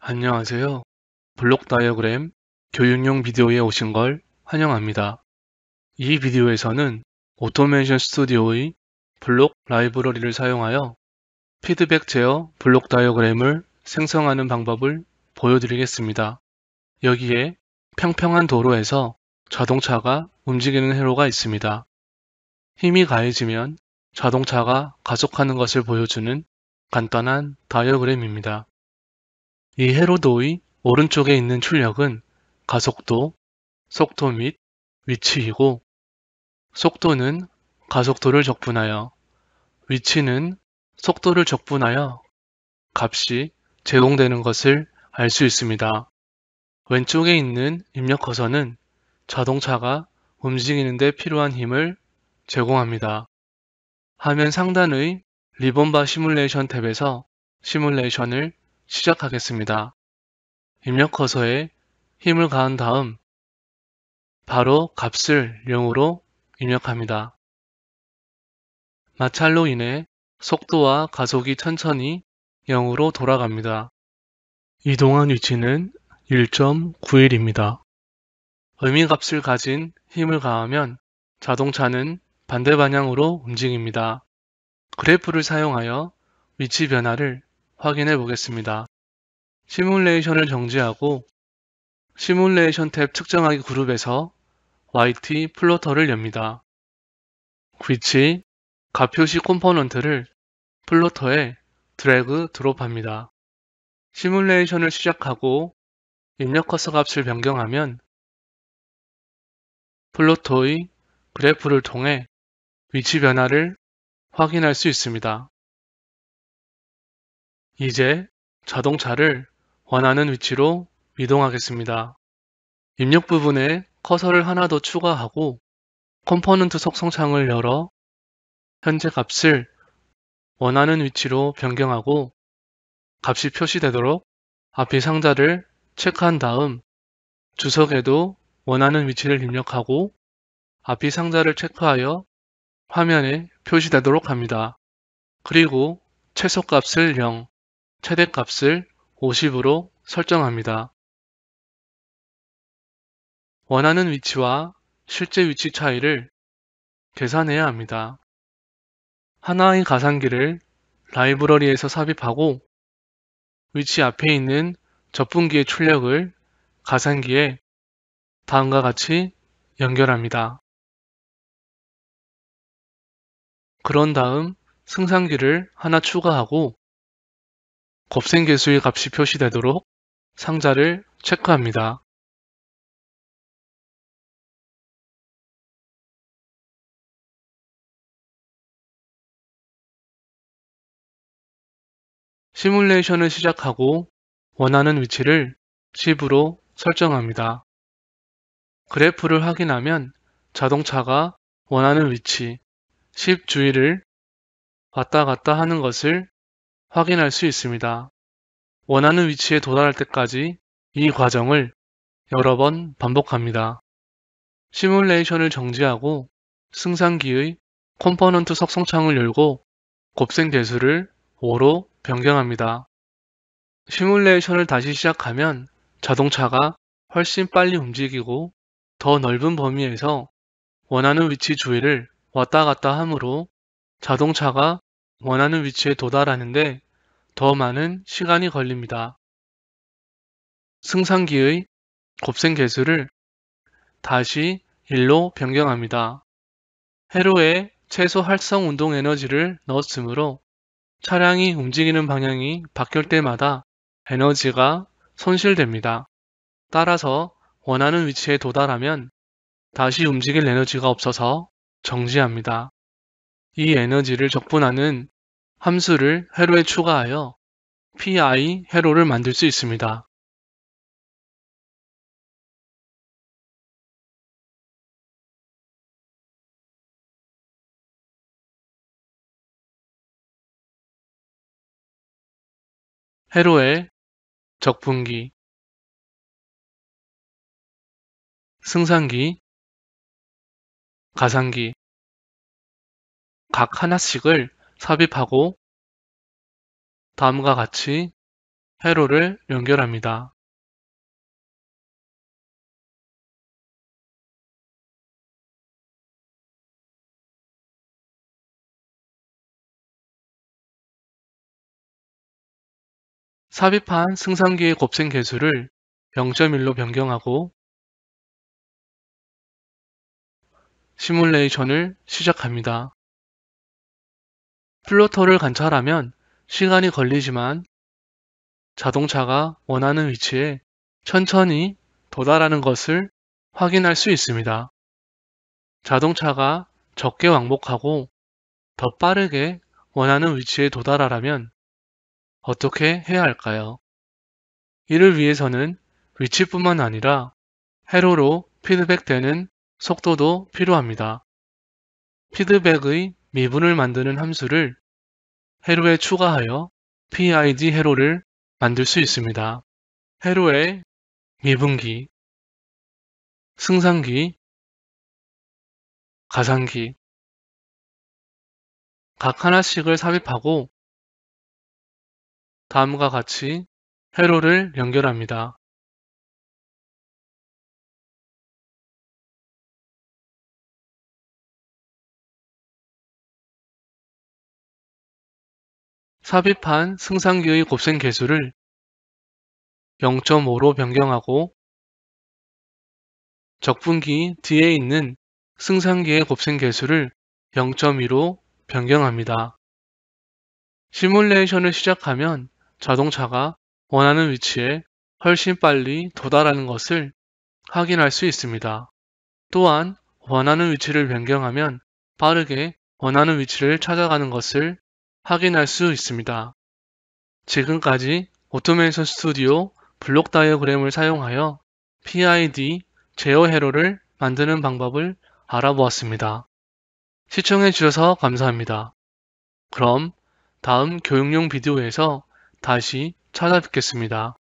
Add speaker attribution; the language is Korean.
Speaker 1: 안녕하세요. 블록 다이어그램 교육용 비디오에 오신 걸
Speaker 2: 환영합니다. 이 비디오에서는 오토메이션 스튜디오의 블록 라이브러리를 사용하여 피드백 제어 블록 다이어그램을 생성하는 방법을 보여드리겠습니다. 여기에 평평한 도로에서 자동차가 움직이는 회로가 있습니다. 힘이 가해지면 자동차가 가속하는 것을 보여주는 간단한 다이어그램입니다. 이 회로도의 오른쪽에 있는 출력은 가속도, 속도 및 위치이고 속도는 가속도를 적분하여 위치는 속도를 적분하여 값이 제공되는 것을 알 수 있습니다. 왼쪽에 있는 입력 커서는 자동차가 움직이는데 필요한 힘을 제공합니다. 화면 상단의 리본바 시뮬레이션 탭에서 시뮬레이션을 시작하겠습니다.
Speaker 3: 입력 커서에 힘을 가한 다음 바로 값을 0으로 입력합니다. 마찰로
Speaker 2: 인해 속도와 가속이 천천히 0으로 돌아갑니다. 이동한 위치는 1.91입니다. 의미값을 가진 힘을 가하면 자동차는 반대 방향으로 움직입니다. 그래프를 사용하여 위치 변화를 확인해 보겠습니다. 시뮬레이션을 정지하고 시뮬레이션 탭 측정하기 그룹에서 YT 플로터를 엽니다. 위치, 가표시 컴포넌트를 플로터에 드래그 드롭합니다.
Speaker 3: 시뮬레이션을 시작하고 입력 커서 값을 변경하면 플로터의 그래프를 통해 위치 변화를 확인할 수 있습니다. 이제 자동차를
Speaker 2: 원하는 위치로 이동하겠습니다. 입력 부분에 커서를 하나 더 추가하고 컴포넌트 속성창을 열어 현재 값을 원하는 위치로 변경하고 값이 표시되도록 앞이 상자를 체크한 다음 주석에도 원하는 위치를 입력하고 앞이 상자를 체크하여 화면에 표시되도록
Speaker 3: 합니다. 그리고 최소값을 0, 최대값을 50으로 설정합니다. 원하는 위치와 실제 위치 차이를 계산해야 합니다.
Speaker 2: 하나의 가상기를 라이브러리에서 삽입하고 위치 앞에
Speaker 3: 있는 접분기의 출력을 가상기에 다음과 같이 연결합니다. 그런 다음 승상기를 하나 추가하고 곱셈계수의 값이 표시되도록
Speaker 1: 상자를 체크합니다. 시뮬레이션을 시작하고
Speaker 3: 원하는 위치를 10으로 설정합니다. 그래프를
Speaker 2: 확인하면 자동차가 원하는 위치 10 주위를 왔다 갔다 하는 것을 확인할 수 있습니다. 원하는 위치에 도달할 때까지 이 과정을 여러 번 반복합니다. 시뮬레이션을 정지하고 승상기의 컴포넌트 석성창을 열고 곱셈 개수를 5로 변경합니다. 시뮬레이션을 다시 시작하면 자동차가 훨씬 빨리 움직이고 더 넓은 범위에서 원하는 위치 주위를 왔다 갔다 하므로 자동차가 원하는 위치에 도달하는데 더 많은 시간이 걸립니다. 승산기의 곱셈 개수를 다시 1로 변경합니다. 회로에 최소 활성 운동 에너지를 넣었으므로 차량이 움직이는 방향이 바뀔 때마다 에너지가 손실됩니다. 따라서 원하는 위치에 도달하면 다시 움직일 에너지가 없어서 정지합니다. 이 에너지를
Speaker 1: 적분하는 함수를 회로에 추가하여 pi 회로를 만들 수 있습니다. 회로의 적분기, 승산기, 가상기, 각 하나씩을 삽입하고 다음과 같이 회로를 연결합니다. 삽입한 승산기의 곱셈 개수를 0.1로 변경하고
Speaker 3: 시뮬레이션을 시작합니다. 플로터를 관찰하면 시간이 걸리지만 자동차가
Speaker 2: 원하는 위치에 천천히 도달하는 것을 확인할 수 있습니다. 자동차가 적게 왕복하고 더 빠르게 원하는 위치에 도달하려면 어떻게 해야 할까요? 이를 위해서는 위치뿐만 아니라 회로로 피드백되는 속도도 필요합니다. 피드백의 미분을 만드는 함수를
Speaker 3: 회로에 추가하여 PID 회로를 만들 수 있습니다.
Speaker 1: 회로의 미분기, 승산기, 가산기각 하나씩을 삽입하고 다음과 같이 회로를 연결합니다. 삽입한 승상기의 곱셈 개수를 0.5로 변경하고 적분기
Speaker 2: 뒤에 있는 승상기의 곱셈 개수를 0.2로 변경합니다. 시뮬레이션을 시작하면 자동차가 원하는 위치에 훨씬 빨리 도달하는 것을 확인할 수 있습니다. 또한 원하는 위치를 변경하면 빠르게 원하는 위치를 찾아가는 것을 확인할 수 있습니다. 지금까지 오토메이션 스튜디오 블록 다이어그램을 사용하여 PID 제어 회로를 만드는 방법을 알아보았습니다. 시청해 주셔서 감사합니다.
Speaker 1: 그럼 다음 교육용 비디오에서 다시 찾아뵙겠습니다.